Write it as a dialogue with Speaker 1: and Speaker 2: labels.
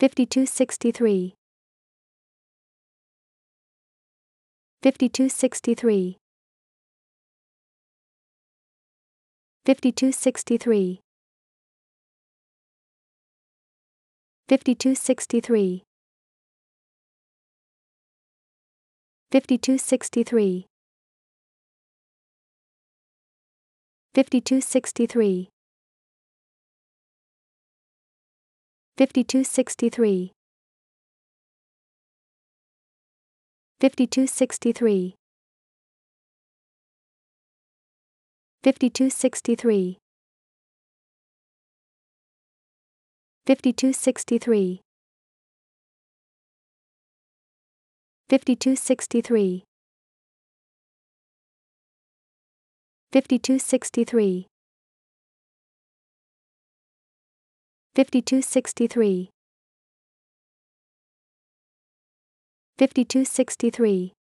Speaker 1: 5263 5263 5263 5263 5263 5263 5263 5263 5263 5263 5263 5263 5263 5263